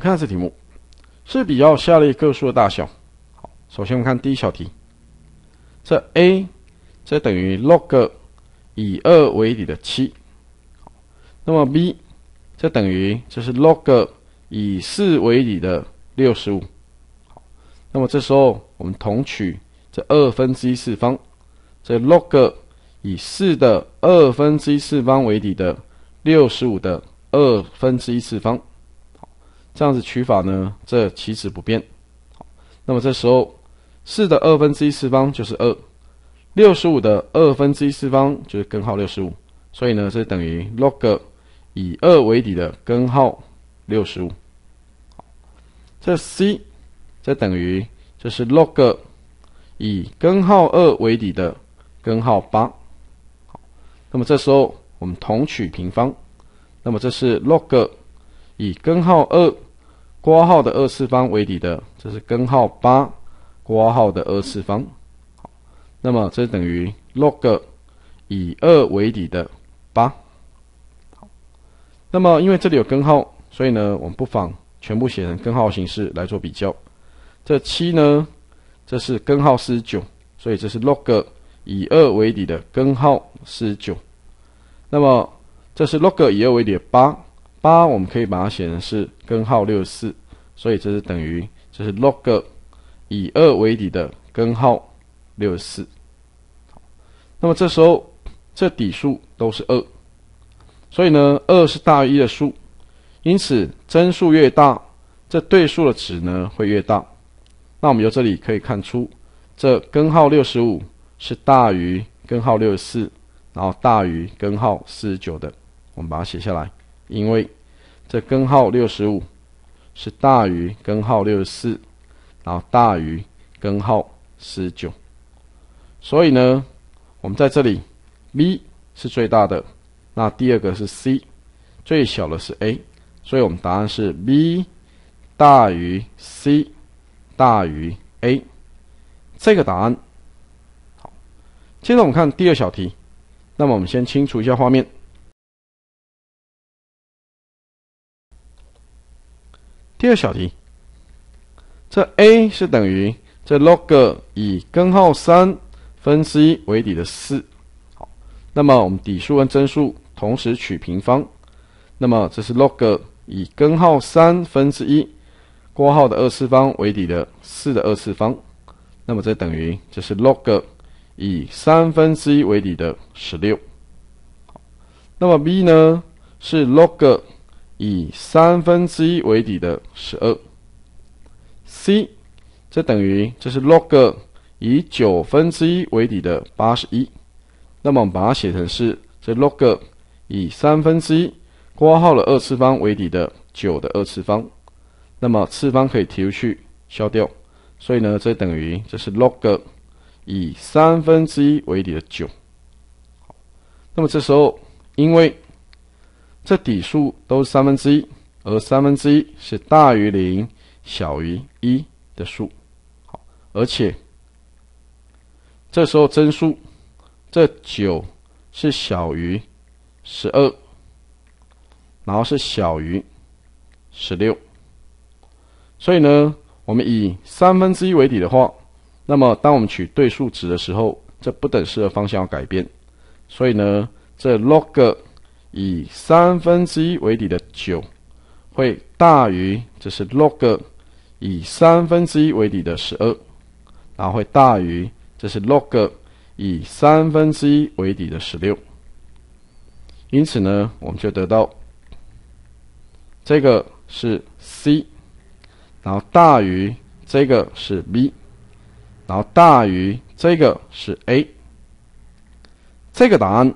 看这题目，是比较下列个数的大小。好，首先我们看第一小题。这 a，这等于 log 以二为底的七。那么 b，这等于就是 log 以四为底的六十五。好，那么这时候我们同取这二分之一次方，这 log 以四的二分之一次方为底的六十五的二分之一次方。这样子取法呢？这底值不变。好，那么这时候四的二分之一次方就是二，六十五的二分之一次方就是根号六十五，所以呢这等于 log 以二为底的根号六十五。这 C 这等于这是 log 以根号二为底的根号八。好，那么这时候我们同取平方，那么这是 log 以根号二。括号的二次方为底的，这是根号八括号的二次方。那么这等于 log 以二为底的八。那么因为这里有根号，所以呢，我们不妨全部写成根号形式来做比较。这七呢，这是根号十九，所以这是 log 以二为底的根号十九。那么这是 log 以二为底的八。八我们可以把它写成是根号六十四，所以这是等于这是 log 以二为底的根号六十四。那么这时候这底数都是二，所以呢二是大于一的数，因此真数越大，这对数的值呢会越大。那我们由这里可以看出，这根号六十五是大于根号六十四，然后大于根号四十九的。我们把它写下来。因为这根号六十五是大于根号六十四，然后大于根号十九，所以呢，我们在这里，b 是最大的，那第二个是 c，最小的是 a，所以我们答案是 b 大于 c 大于 a，这个答案。好，接着我们看第二小题，那么我们先清除一下画面。第二小题，这 a 是等于这 log 以根号三分之一为底的四，好，那么我们底数跟真数同时取平方，那么这是 log 以根号三分之一括号的二次方为底的四的二次方，那么这等于这是 log 以三分之一为底的十六，那么 b 呢是 log。以三分之一为底的十二，c，这等于这是 log 以九分之一为底的八十一，那么我们把它写成是这 log 以三分之一括号的二次方为底的九的二次方，那么次方可以提出去消掉，所以呢这等于这是 log 以三分之一为底的九，那么这时候因为。这底数都是三分之一，而三分之一是大于零、小于一的数，好，而且这时候真数这九是小于十二，然后是小于十六，所以呢，我们以三分之一为底的话，那么当我们取对数值的时候，这不等式的方向要改变，所以呢，这 log。以三分之一为底的九，会大于这是 log 以三分之一为底的十二，然后会大于这是 log 以三分之一为底的十六。因此呢，我们就得到这个是 c，然后大于这个是 b，然后大于这个是 a。这个答案。